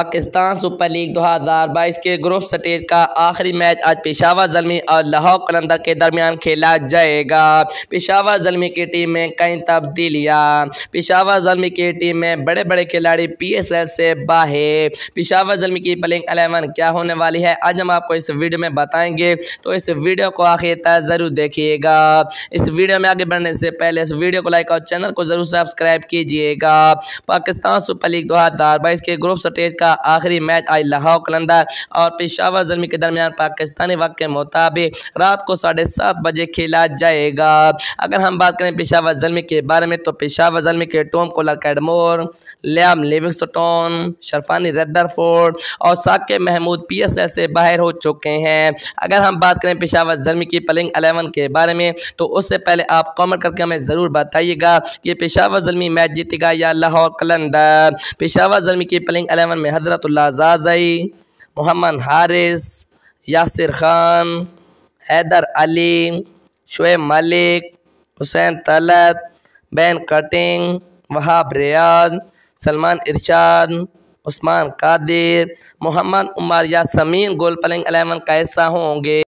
Pakistan super league दो हज़ार बाईस के ग्रुप स्टेज का आखिरी मैच आज पेशावर जलमी और लाहौर कलंदर के दरमियान खेला जाएगा पेशावर जलमी की टीम में कई तब्दीलियां पेशावर जलमी की टीम में बड़े बड़े खिलाड़ी पी एस एल से बाहर पेशावर जलमी की प्लेइंग एलेवन क्या होने वाली है आज हम आपको इस वीडियो में बताएंगे तो इस वीडियो को आखिर तक ज़रूर देखिएगा इस वीडियो में आगे बढ़ने से पहले इस वीडियो को लाइक और चैनल को ज़रूर सब्सक्राइब कीजिएगा पाकिस्तान सुपर लीग दो हज़ार बाईस के ग्रुप स्टेज का का आखिरी मैच आज लाहौर कलंदर और पेशावर जर्मी के दरमियान पाकिस्तानी वक्त के मुताबिक रात को साढ़े सात बजे खेला जाएगा अगर हम बात करें पेशावर जर्मी के बारे में तो पेशावर जर्मी के Tom Kohler Cadmore Liam Livingstone Sherfane Rutherford और Saqib Mahmood P S L से बाहर हो चुके हैं अगर हम बात करें पेशावर जर्मी की पलिंग अलेवन के बारे में तो उससे पहले आप कॉमेंट करके हमें ज़रूर बताइएगा कि पेशावर जर्मी मैच जीतेगा या लाहौर कलंदर पेशावर जर्मी की पलिंग अलेवन में हजरतुल्ला जाजई मोहम्मद हारिस यासिर खान हैदर अली शुएब मलिक हुसैन तलत बैन कटिंग वहाब रियाज सलमान इरशाद उस्मान कादिर मोहम्मद उमर या गोल गोलपलिंग अलेवन का हिस्सा होंगे